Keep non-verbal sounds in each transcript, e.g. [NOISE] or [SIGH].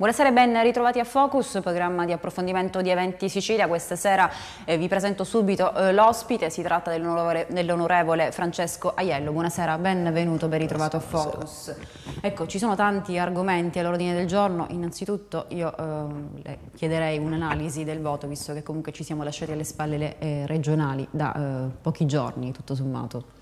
Buonasera e ben ritrovati a Focus, programma di approfondimento di eventi Sicilia. Questa sera eh, vi presento subito eh, l'ospite, si tratta dell'onorevole Francesco Aiello. Buonasera, benvenuto, ben ritrovato a Focus. Ecco, ci sono tanti argomenti all'ordine del giorno. Innanzitutto io eh, le chiederei un'analisi del voto, visto che comunque ci siamo lasciati alle spalle le eh, regionali da eh, pochi giorni, tutto sommato.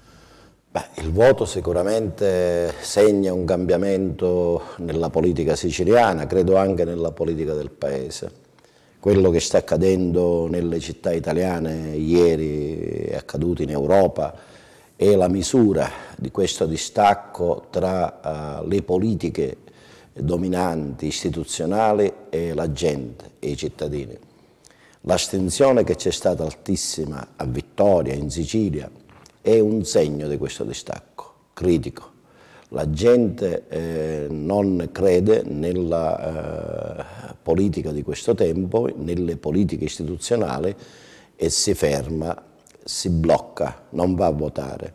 Beh, il voto sicuramente segna un cambiamento nella politica siciliana, credo anche nella politica del Paese. Quello che sta accadendo nelle città italiane ieri è accaduto in Europa e la misura di questo distacco tra uh, le politiche dominanti, istituzionali e la gente e i cittadini. L'astensione che c'è stata altissima a Vittoria, in Sicilia, è un segno di questo distacco critico. La gente eh, non crede nella eh, politica di questo tempo, nelle politiche istituzionali e si ferma, si blocca, non va a votare.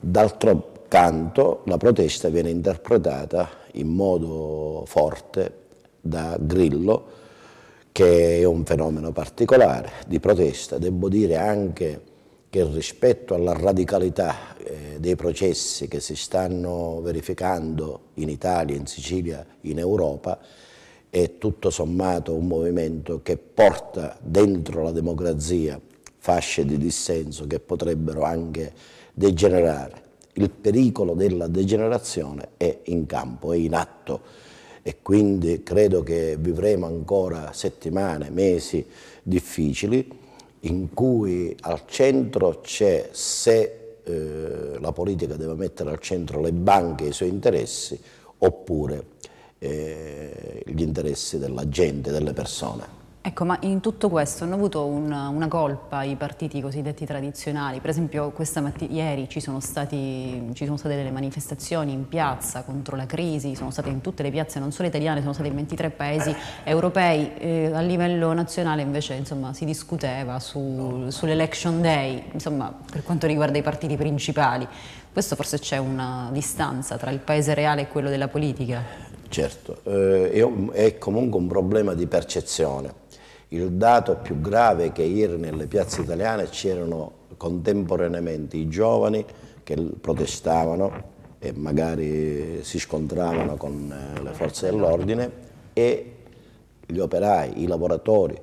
D'altro canto la protesta viene interpretata in modo forte da Grillo, che è un fenomeno particolare di protesta, devo dire anche che rispetto alla radicalità eh, dei processi che si stanno verificando in Italia, in Sicilia, in Europa, è tutto sommato un movimento che porta dentro la democrazia fasce di dissenso che potrebbero anche degenerare. Il pericolo della degenerazione è in campo, è in atto e quindi credo che vivremo ancora settimane, mesi difficili in cui al centro c'è se eh, la politica deve mettere al centro le banche e i suoi interessi oppure eh, gli interessi della gente, delle persone. Ecco, ma in tutto questo hanno avuto una, una colpa i partiti cosiddetti tradizionali, per esempio questa ieri ci sono, stati, ci sono, state delle manifestazioni in piazza contro la crisi, sono state in tutte le piazze, non solo italiane, sono state in 23 paesi europei, eh, a livello nazionale invece insomma, si discuteva su, sull'election day, insomma, per quanto riguarda i partiti principali. Questo forse c'è una distanza tra il paese reale e quello della politica? Certo, eh, è comunque un problema di percezione il dato più grave è che ieri nelle piazze italiane c'erano contemporaneamente i giovani che protestavano e magari si scontravano con eh, le forze dell'ordine e gli operai, i lavoratori.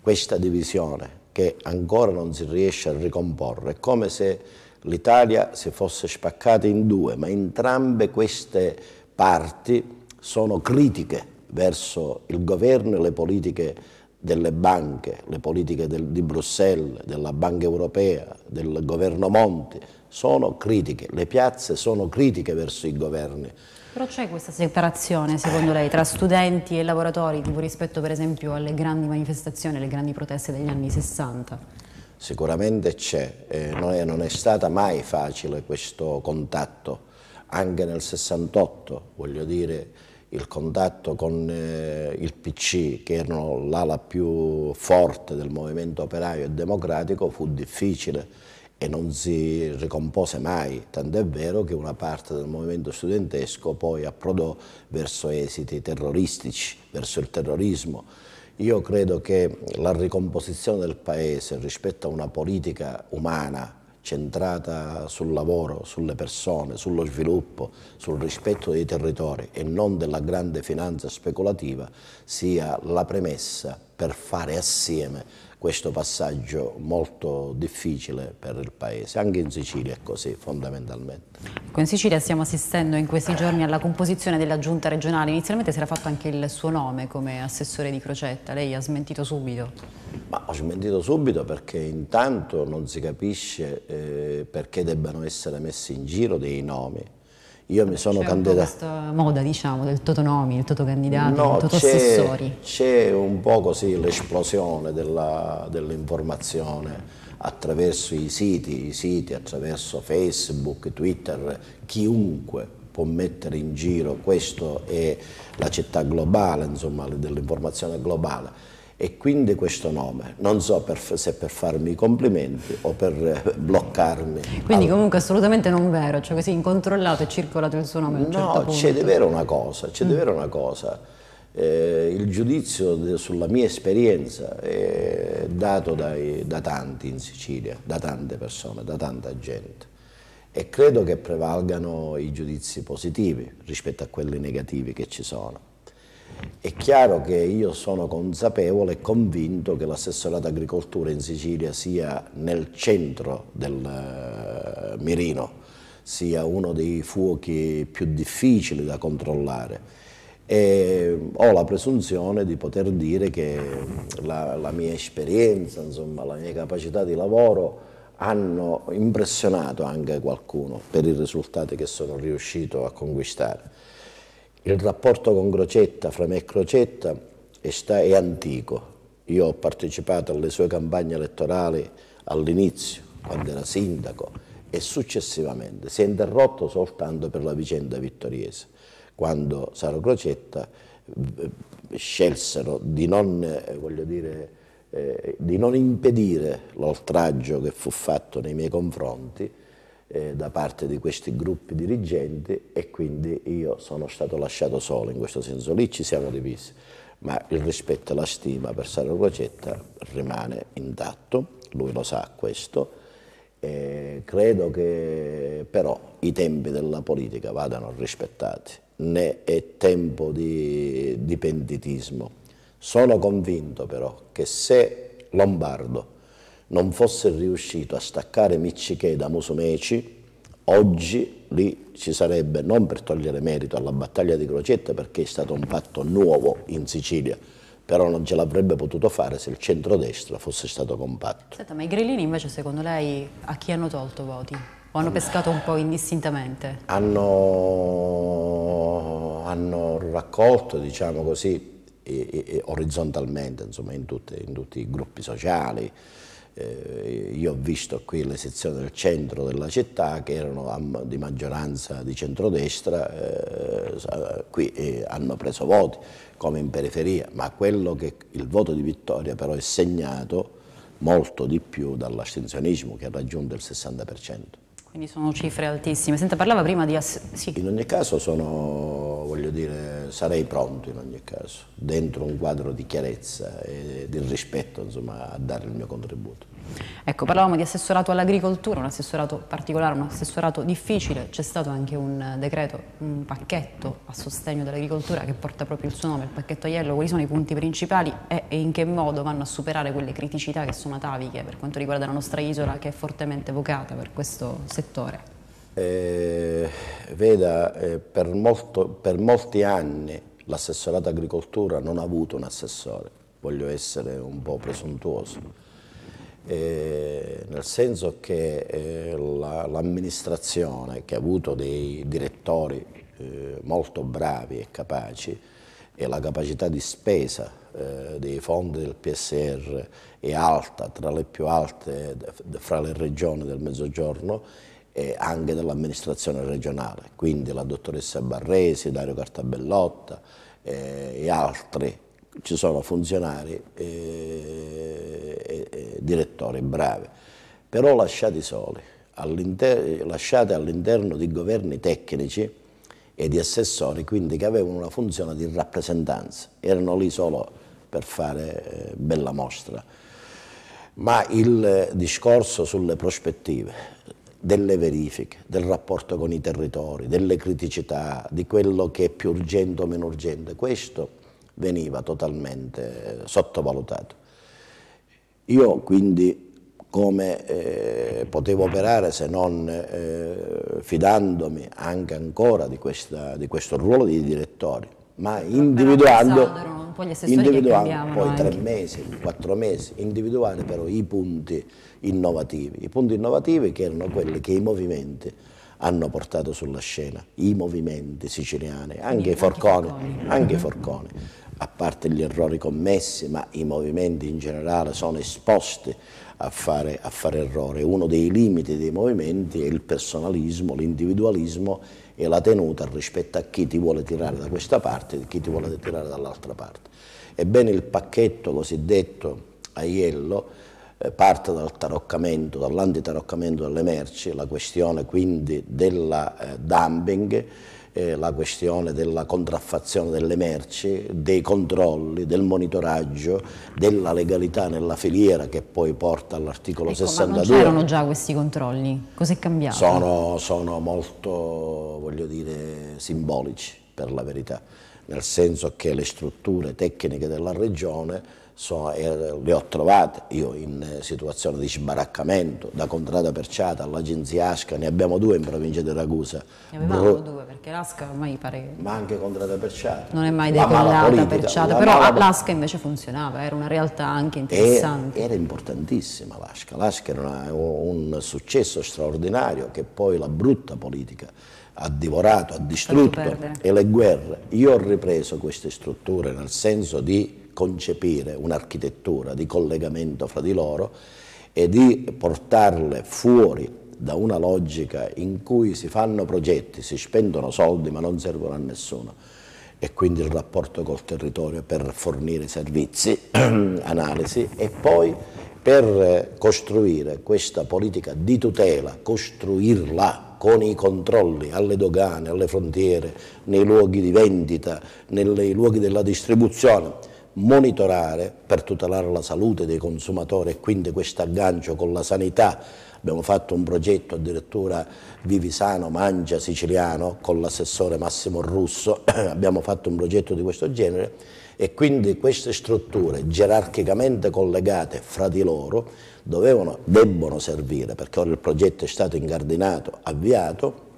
Questa divisione che ancora non si riesce a ricomporre, è come se l'Italia si fosse spaccata in due, ma entrambe queste parti sono critiche verso il governo e le politiche delle banche, le politiche del, di Bruxelles, della Banca Europea, del governo Monti, sono critiche, le piazze sono critiche verso i governi. Però c'è questa separazione, secondo lei, tra studenti e lavoratori rispetto per esempio alle grandi manifestazioni, alle grandi proteste degli anni 60? Sicuramente c'è, eh, non, è, non è stata mai facile questo contatto, anche nel 68, voglio dire, il contatto con eh, il PC, che erano l'ala più forte del movimento operaio e democratico, fu difficile e non si ricompose mai, tant'è vero che una parte del movimento studentesco poi approdò verso esiti terroristici, verso il terrorismo. Io credo che la ricomposizione del Paese rispetto a una politica umana, centrata sul lavoro, sulle persone, sullo sviluppo, sul rispetto dei territori e non della grande finanza speculativa sia la premessa per fare assieme questo passaggio molto difficile per il Paese. Anche in Sicilia è così fondamentalmente. Ecco, in Sicilia stiamo assistendo in questi giorni alla composizione della giunta regionale. Inizialmente si era fatto anche il suo nome come assessore di Crocetta. Lei ha smentito subito? Ma ho smentito subito perché intanto non si capisce eh, perché debbano essere messi in giro dei nomi io mi sono candidato. C'è questa moda, diciamo, del totonomi, il totocandidato, no, il totoassessori. C'è un po' così l'esplosione dell'informazione dell attraverso i siti, i siti attraverso Facebook, Twitter, chiunque può mettere in giro, questa è la città globale, insomma, dell'informazione globale e quindi questo nome, non so per, se per farmi complimenti o per eh, bloccarmi. Quindi allora. comunque assolutamente non vero, cioè così incontrollato è circolato il suo nome No, certo c'è di vero una cosa, c'è mm. di una cosa. Eh, il giudizio de, sulla mia esperienza è dato dai, da tanti in Sicilia, da tante persone, da tanta gente e credo che prevalgano i giudizi positivi rispetto a quelli negativi che ci sono. È chiaro che io sono consapevole e convinto che l'assessorato agricoltura in Sicilia sia nel centro del eh, mirino, sia uno dei fuochi più difficili da controllare e eh, ho la presunzione di poter dire che la, la mia esperienza, insomma, la mia capacità di lavoro hanno impressionato anche qualcuno per i risultati che sono riuscito a conquistare il rapporto con Crocetta, fra me e Crocetta, è, sta, è antico. Io ho partecipato alle sue campagne elettorali all'inizio, quando era sindaco, e successivamente si è interrotto soltanto per la vicenda vittoriese, quando Saro Crocetta eh, scelsero di non, eh, dire, eh, di non impedire l'oltraggio che fu fatto nei miei confronti, eh, da parte di questi gruppi dirigenti e quindi io sono stato lasciato solo, in questo senso lì ci siamo divisi, ma il rispetto e la stima per Sara Crocetta rimane intatto, lui lo sa questo, eh, credo che però i tempi della politica vadano rispettati, né è tempo di, di penditismo. Sono convinto però che se Lombardo non fosse riuscito a staccare Michiché da Musumeci, oggi lì ci sarebbe, non per togliere merito alla battaglia di Crocetta perché è stato un patto nuovo in Sicilia, però non ce l'avrebbe potuto fare se il centrodestra fosse stato compatto. Senta, ma i grillini invece secondo lei a chi hanno tolto voti? O hanno pescato un po' indistintamente? Hanno, hanno raccolto, diciamo così, e, e, orizzontalmente, insomma, in, tutte, in tutti i gruppi sociali, eh, io ho visto qui le sezioni del centro della città che erano di maggioranza di centrodestra, eh, qui eh, hanno preso voti come in periferia, ma quello che il voto di vittoria però è segnato molto di più dall'astensionismo che ha raggiunto il 60%. Quindi sono cifre altissime. Senta, parlava prima di... Sì. In ogni caso sono, voglio dire, sarei pronto in ogni caso, dentro un quadro di chiarezza e del rispetto, insomma, a dare il mio contributo. Ecco, parlavamo di assessorato all'agricoltura, un assessorato particolare, un assessorato difficile, c'è stato anche un eh, decreto, un pacchetto a sostegno dell'agricoltura che porta proprio il suo nome, il pacchetto Aiello, quali sono i punti principali e in che modo vanno a superare quelle criticità che sono ataviche per quanto riguarda la nostra isola che è fortemente vocata per questo settore? Eh, veda, eh, per, molto, per molti anni l'assessorato agricoltura non ha avuto un assessore, voglio essere un po' presuntuoso eh, nel senso che eh, l'amministrazione la, che ha avuto dei direttori eh, molto bravi e capaci e la capacità di spesa eh, dei fondi del PSR è alta, tra le più alte fra le regioni del Mezzogiorno e anche dell'amministrazione regionale, quindi la dottoressa Barresi, Dario Cartabellotta eh, e altri ci sono funzionari e, eh, e, e direttori bravi, però lasciati soli, all lasciati all'interno di governi tecnici e di assessori, quindi che avevano una funzione di rappresentanza, erano lì solo per fare eh, bella mostra. Ma il discorso sulle prospettive, delle verifiche, del rapporto con i territori, delle criticità, di quello che è più urgente o meno urgente, questo veniva totalmente sottovalutato. Io quindi come eh, potevo operare se non eh, fidandomi anche ancora di, questa, di, questo ruolo di direttore, ma individuando, poi, individuando poi tre mesi, quattro mesi, individuare però i punti innovativi, i punti innovativi che erano quelli che i movimenti hanno portato sulla scena, i movimenti siciliani, anche, i forconi, anche i forconi, a parte gli errori commessi, ma i movimenti in generale sono esposti a fare, a fare errore. Uno dei limiti dei movimenti è il personalismo, l'individualismo e la tenuta rispetto a chi ti vuole tirare da questa parte e chi ti vuole tirare dall'altra parte. Ebbene il pacchetto cosiddetto Aiello eh, parte dal taroccamento, dall'antitaroccamento delle merci, la questione quindi della eh, dumping, eh, la questione della contraffazione delle merci, dei controlli, del monitoraggio, della legalità nella filiera che poi porta all'articolo ecco, 62. Ma non c'erano già questi controlli? Cos'è cambiato? Sono, sono molto, voglio dire, simbolici per la verità, nel senso che le strutture tecniche della regione sono, eh, le ho trovate io in eh, situazione di sbaraccamento, da Contrada Perciata all'agenzia Asca, ne abbiamo due in provincia di Ragusa. Ne avevamo Bro... due perché l'Asca ormai pare... Ma anche Contrada Perciata. Non è mai decollata Perciata, la però mala... l'Asca invece funzionava, era una realtà anche interessante. Era, era importantissima l'Asca, l'Asca era una, un successo straordinario che poi la brutta politica ha divorato, ha distrutto e le guerre. Io ho ripreso queste strutture nel senso di concepire un'architettura di collegamento fra di loro e di portarle fuori da una logica in cui si fanno progetti, si spendono soldi ma non servono a nessuno e quindi il rapporto col territorio per fornire servizi, [CLEARS THROAT] analisi e poi per costruire questa politica di tutela, costruirla con i controlli alle dogane, alle frontiere, nei luoghi di vendita, nei luoghi della distribuzione monitorare per tutelare la salute dei consumatori e quindi questo aggancio con la sanità. Abbiamo fatto un progetto addirittura Vivi Sano Mangia Siciliano con l'assessore Massimo Russo, [CLEARS THROAT] abbiamo fatto un progetto di questo genere e quindi queste strutture gerarchicamente collegate fra di loro dovevano, debbono servire perché ora il progetto è stato incardinato, avviato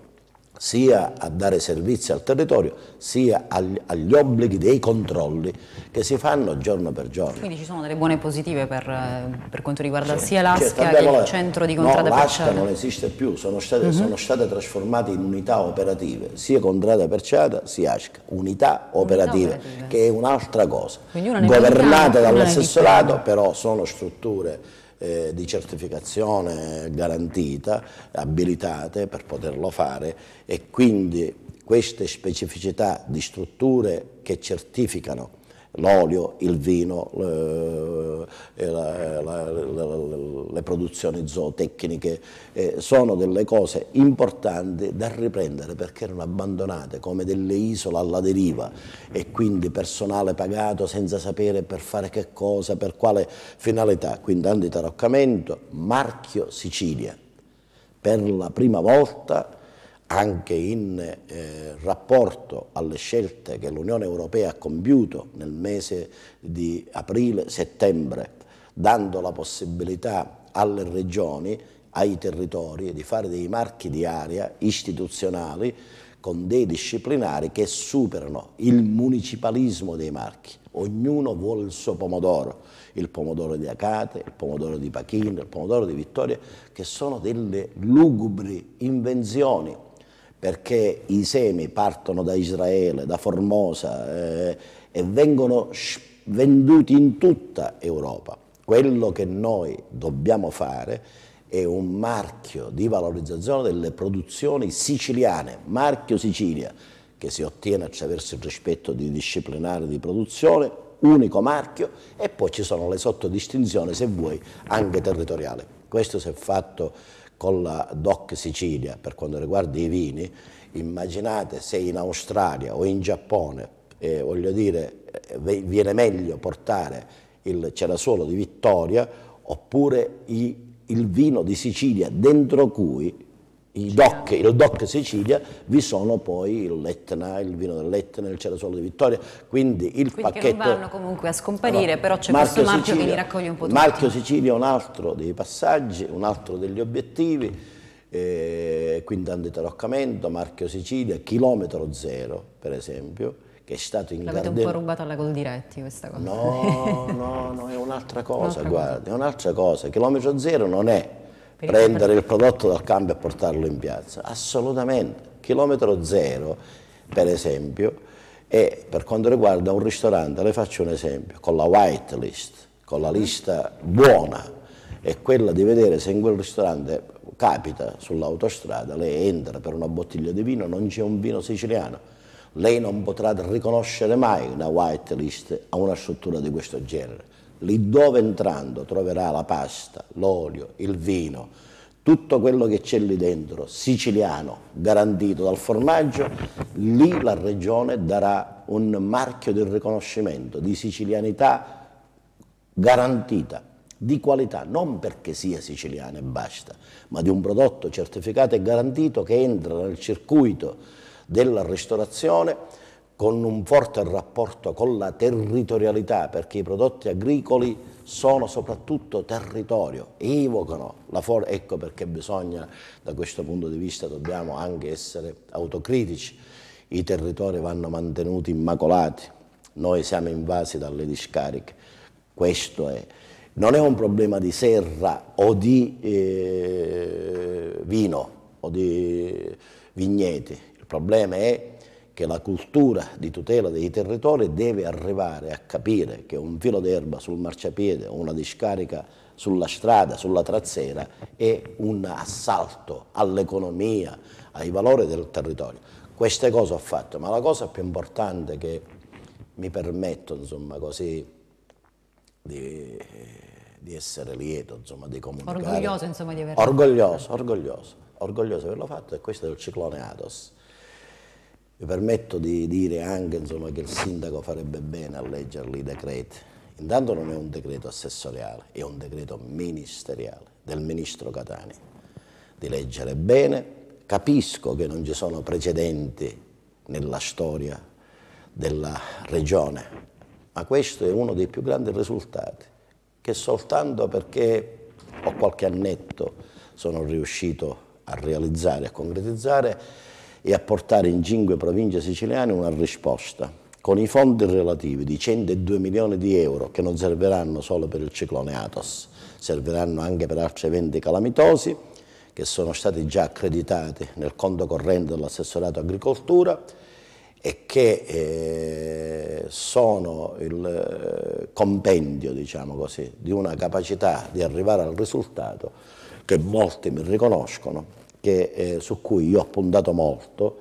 sia a dare servizi al territorio, sia agli, agli, obblighi dei controlli che si fanno giorno per giorno. Quindi ci sono delle buone positive per, eh, per quanto riguarda sì, sia certo, l'Asca che il centro di contrada no, L'Asca non esiste più, sono state, mm -hmm. sono state, trasformate in unità operative, sia contrada Perciata sia Asca, unità operative, unità operative. che è un'altra cosa. Governate dall'assessorato, però sono strutture eh, di certificazione garantita, abilitate per poterlo fare e quindi queste specificità di strutture che certificano l'olio, il vino, le, eh, la, la, la, le produzioni zootecniche, eh, sono delle cose importanti da riprendere perché erano abbandonate come delle isole alla deriva e quindi personale pagato senza sapere per fare che cosa, per quale finalità, quindi anti taroccamento, marchio Sicilia. Per la prima volta anche in eh, rapporto alle scelte che l'Unione Europea ha compiuto nel mese di aprile-settembre, dando la possibilità alle regioni, ai territori di fare dei marchi di area istituzionali con dei disciplinari che superano il municipalismo dei marchi. Ognuno vuole il suo pomodoro, il pomodoro di Acate, il pomodoro di Pachino, il pomodoro di Vittoria, che sono delle lugubri invenzioni perché i semi partono da Israele, da Formosa eh, e vengono venduti in tutta Europa. Quello che noi dobbiamo fare è un marchio di valorizzazione delle produzioni siciliane, marchio Sicilia, che si ottiene attraverso il rispetto di disciplinare di produzione, unico marchio, e poi ci sono le sottodistinzioni, se vuoi, anche territoriali. Questo si è fatto con la DOC Sicilia per quanto riguarda i vini, immaginate se in Australia o in Giappone, eh, voglio dire, eh, viene meglio portare il cerasuolo di Vittoria oppure i, il vino di Sicilia dentro cui DOC, il DOC Sicilia, vi sono poi l'Etna, il vino dell'Etna, il Cerasolo di Vittoria, quindi il quindi pacchetto... Quindi non vanno comunque a scomparire, no, però c'è questo marchio Sicilia, che li raccoglie un po' tutti. Marchio Sicilia è un altro dei passaggi, un altro degli obiettivi, eh, quindi di taroccamento, Marchio Sicilia, chilometro zero per esempio, che è stato in L'avete un po' rubato alla Goldiretti questa cosa. No, no, no, è un'altra [LAUGHS] cosa, un'altra guarda, cosa. è un'altra cosa, chilometro zero non è prendere il prodotto dal campo e portarlo in piazza? Assolutamente. Chilometro zero, per esempio, e per quanto riguarda un ristorante, le faccio un esempio, con la white list, con la mm-hmm. lista buona, è quella di vedere se in quel ristorante capita sull'autostrada, lei entra per una bottiglia di vino, non c'è un vino siciliano. Lei non potrà riconoscere mai una white list a una struttura di questo genere lì dove entrando troverà la pasta, l'olio, il vino, tutto quello che c'è lì dentro, siciliano, garantito dal formaggio, lì la regione darà un marchio di riconoscimento, di sicilianità garantita, di qualità, non perché sia siciliana e basta, ma di un prodotto certificato e garantito che entra nel circuito della ristorazione con un forte rapporto con la territorialità, perché i prodotti agricoli sono soprattutto territorio, evocano la forza, ecco perché bisogna, da questo punto di vista dobbiamo anche essere autocritici, i territori vanno mantenuti immacolati, noi siamo invasi dalle discariche, questo è. Non è un problema di serra o di eh, vino o di vigneti, il problema è che la cultura di tutela dei territori deve arrivare a capire che un filo d'erba sul marciapiede o una discarica sulla strada, sulla trazzera, è un assalto all'economia, ai valori del territorio. Queste cose ho fatto, ma la cosa più importante che mi permetto insomma, così, di, di, essere lieto, insomma, di comunicare. Orgoglioso insomma, di aver... orgoglioso, fatto. Orgoglioso, orgoglioso di averlo fatto è questo del ciclone Ados mi permetto di dire anche insomma, che il sindaco farebbe bene a leggerli i decreti. Intanto non è un decreto assessoriale, è un decreto ministeriale del ministro Catani. Di leggere bene, capisco che non ci sono precedenti nella storia della regione, ma questo è uno dei più grandi risultati che soltanto perché ho qualche annetto sono riuscito a realizzare, e a concretizzare e a portare in cinque province siciliane una risposta con i fondi relativi di 102 milioni di euro che non serviranno solo per il ciclone Atos, serviranno anche per altri eventi calamitosi che sono stati già accreditati nel conto corrente dell'assessorato agricoltura e che eh, sono il eh, compendio, diciamo così, di una capacità di arrivare al risultato che molti mi riconoscono che, eh, su cui io ho puntato molto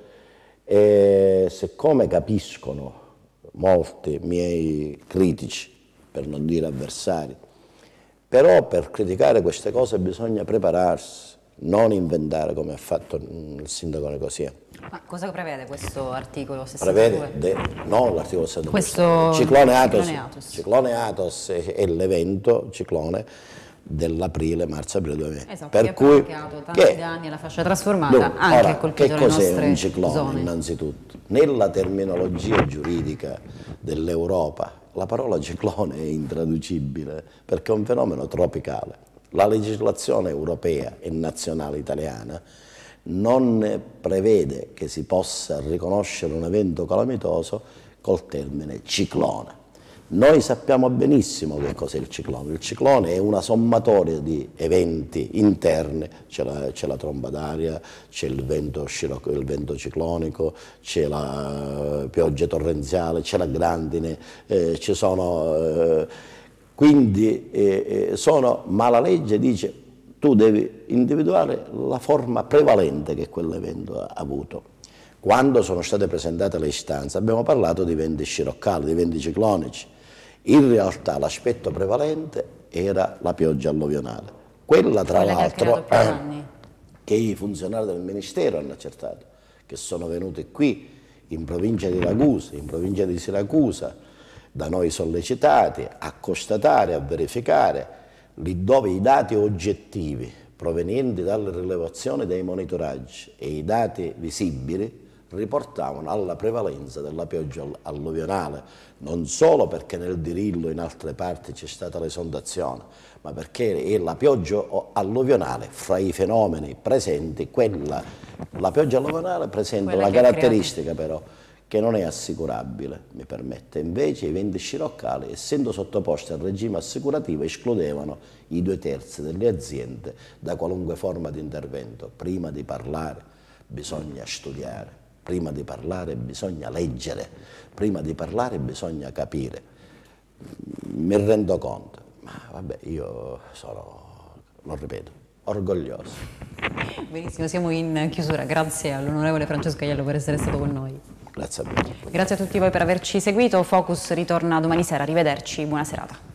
e siccome capiscono molti miei critici, per non dire avversari, però per criticare queste cose bisogna prepararsi, non inventare come ha fatto mm, il sindaco Nicosia. Ma cosa prevede questo articolo 62? Prevede, no, l'articolo 62. Questo ciclone Atos, ciclone Atos. Ciclone Atos è l'evento, ciclone, dell'aprile, marzo-aprile 2000. Esatto, per cui tanti che, danni alla fascia trasformata, dunque, anche ora, colpito Che cos'è un ciclone zone. innanzitutto? Nella terminologia giuridica dell'Europa la parola ciclone è intraducibile perché è un fenomeno tropicale. La legislazione europea e nazionale italiana non prevede che si possa riconoscere un evento calamitoso col termine ciclone noi sappiamo benissimo che cos'è il ciclone, il ciclone è una sommatoria di eventi interni, c'è la, la, tromba d'aria, c'è il, il vento, ciclonico, c'è la eh, pioggia torrenziale, c'è la grandine, eh, ci sono... Eh, quindi eh, eh, sono, ma la legge dice tu devi individuare la forma prevalente che quell'evento ha avuto. Quando sono state presentate le istanze abbiamo parlato di venti sciroccali, di venti ciclonici, in realtà l'aspetto prevalente era la pioggia alluvionale. Quella tra l'altro che, [CLEARS THROAT] che i funzionari del Ministero hanno accertato, che sono venuti qui in provincia di Ragusa, in provincia di Siracusa, da noi sollecitati a constatare, a verificare, lì dove i dati oggettivi provenienti dalle rilevazioni dei monitoraggi e i dati visibili riportavano alla prevalenza della pioggia alluvionale, non solo perché nel Dirillo in altre parti c'è stata l'esondazione, ma perché è la pioggia alluvionale fra i fenomeni presenti, quella, la pioggia alluvionale presenta una caratteristica però che non è assicurabile, mi permette. Invece i venti sciroccali, essendo sottoposti al regime assicurativo, escludevano i due terzi delle aziende da qualunque forma di intervento. Prima di parlare bisogna studiare prima di parlare bisogna leggere, prima di parlare bisogna capire. Mi rendo conto, ma vabbè, io sono, lo ripeto, orgoglioso. Benissimo, siamo in chiusura. Grazie all'onorevole Francesco Aiello per essere stato con noi. Grazie a tutti. Grazie a tutti voi per averci seguito. Focus ritorna domani sera. Arrivederci, buona serata.